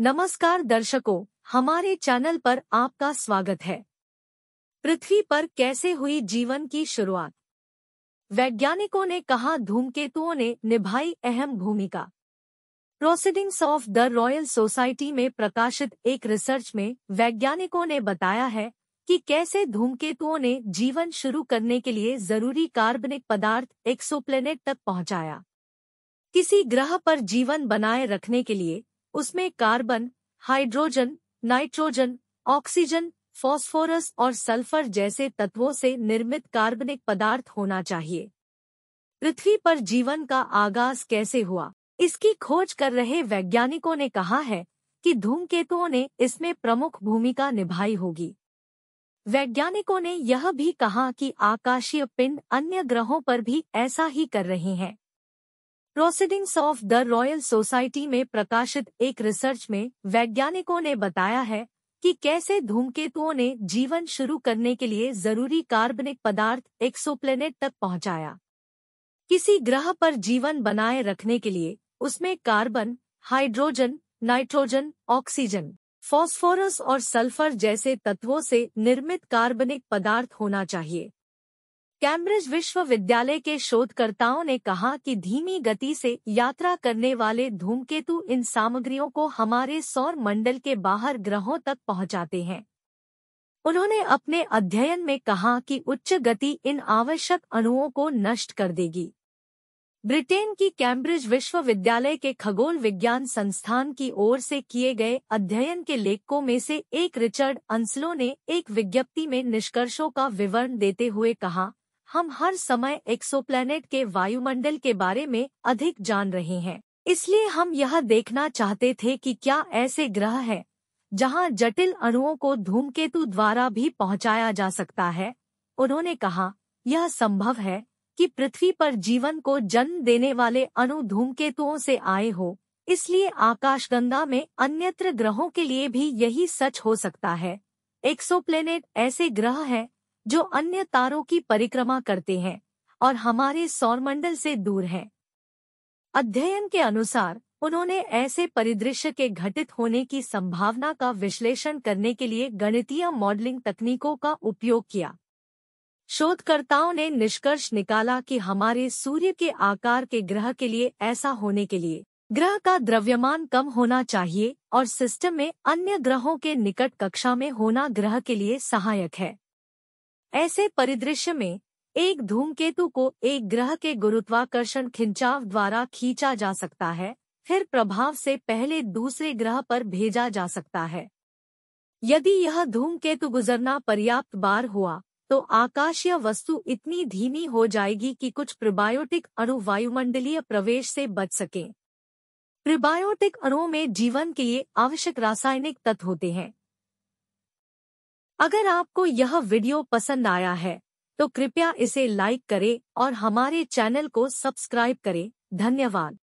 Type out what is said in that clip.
नमस्कार दर्शकों हमारे चैनल पर आपका स्वागत है पृथ्वी पर कैसे हुई जीवन की शुरुआत वैज्ञानिकों ने कहा धूमकेतुओं ने निभाई अहम भूमिका proceedings of the Royal Society में प्रकाशित एक रिसर्च में वैज्ञानिकों ने बताया है कि कैसे धूमकेतुओं ने जीवन शुरू करने के लिए जरूरी कार्बनिक पदार्थ एक्सोप्लेनेट तक पहुंचाया किसी ग्रह पर जीवन बनाए रखने के लिए उसमें carbon hydrogen nitrogen oxygen phosphorus और सल्फर जैसे तत्वों से निर्मित कार्बनिक पदार्थ होना चाहिए पृथ्वी पर जीवन का आगाज कैसे हुआ इसकी खोज कर रहे वैज्ञानिकों ने कहा है कि धूमकेतुओं ने इसमें प्रमुख भूमिका निभाई होगी वैज्ञानिकों ने यह भी कहा कि आकाशीय पिंड अन्य ग्रहों पर भी ऐसा ही कर रहे हैं proceedings of the Royal Society में प्रकाशित एक रिसर्च में वैज्ञानिकों ने बताया है कि कैसे धूमकेतुओं ने जीवन शुरू करने के लिए जरूरी कार्बनिक पदार्थ एक्सोप्लेनेट तक पहुंचाया। किसी ग्रह पर जीवन बनाए रखने के लिए उसमें carbon hydrogen nitrogen oxygen phosphorus और सल्फर जैसे तत्वों से निर्मित कार्बनिक पदार्थ होना चाहिए कैम्ब्रिज विश्वविद्यालय के शोधकर्ताओं ने कहा कि धीमी गति से यात्रा करने वाले धूमकेतु इन सामग्रियों को हमारे सौर मंडल के बाहर ग्रहों तक पहुंचाते हैं उन्होंने अपने अध्ययन में कहा कि उच्च गति इन आवश्यक अणुओं को नष्ट कर देगी ब्रिटेन की कैम्ब्रिज विश्वविद्यालय के खगोल विज्ञान संस्थान की ओर से किए गए अध्ययन के लेखकों में से एक रिचर्ड अंसलो ने एक विज्ञप्ति में निष्कर्षों का विवरण देते हुए कहा हम हर समय एक्सोप्लैनेट के वायुमंडल के बारे में अधिक जान रहे हैं इसलिए हम यह देखना चाहते थे कि क्या ऐसे ग्रह हैं जहां जटिल अणुओं को धूमकेतु द्वारा भी पहुंचाया जा सकता है उन्होंने कहा यह संभव है कि पृथ्वी पर जीवन को जन्म देने वाले अणु धूमकेतुओं से आए हो इसलिए आकाशगंगा में अन्यत्र ग्रहों के लिए भी यही सच हो सकता है एक्सोप्लेनेट ऐसे ग्रह हैं जो अन्य तारों की परिक्रमा करते हैं और हमारे सौरमंडल से दूर हैं। अध्ययन के अनुसार उन्होंने ऐसे परिदृश्य के घटित होने की संभावना का विश्लेषण करने के लिए गणितीय मॉडलिंग तकनीकों का उपयोग किया शोधकर्ताओं ने निष्कर्ष निकाला कि हमारे सूर्य के आकार के ग्रह के लिए ऐसा होने के लिए ग्रह का द्रव्यमान कम होना चाहिए और सिस्टम में अन्य ग्रहों के निकट कक्षा में होना ग्रह के लिए सहायक है ऐसे परिदृश्य में एक धूमकेतु को एक ग्रह के गुरुत्वाकर्षण खिंचाव द्वारा खींचा जा सकता है फिर प्रभाव से पहले दूसरे ग्रह पर भेजा जा सकता है यदि यह धूमकेतु गुजरना पर्याप्त बार हुआ तो आकाशीय वस्तु इतनी धीमी हो जाएगी कि कुछ प्रिबायोटिक अणु वायुमंडलीय प्रवेश से बच सकें प्रिबायोटिक अणुओं में जीवन के लिए आवश्यक रासायनिक तत्व होते हैं अगर आपको यह वीडियो पसंद आया है तो कृपया इसे लाइक करें और हमारे चैनल को सब्सक्राइब करें धन्यवाद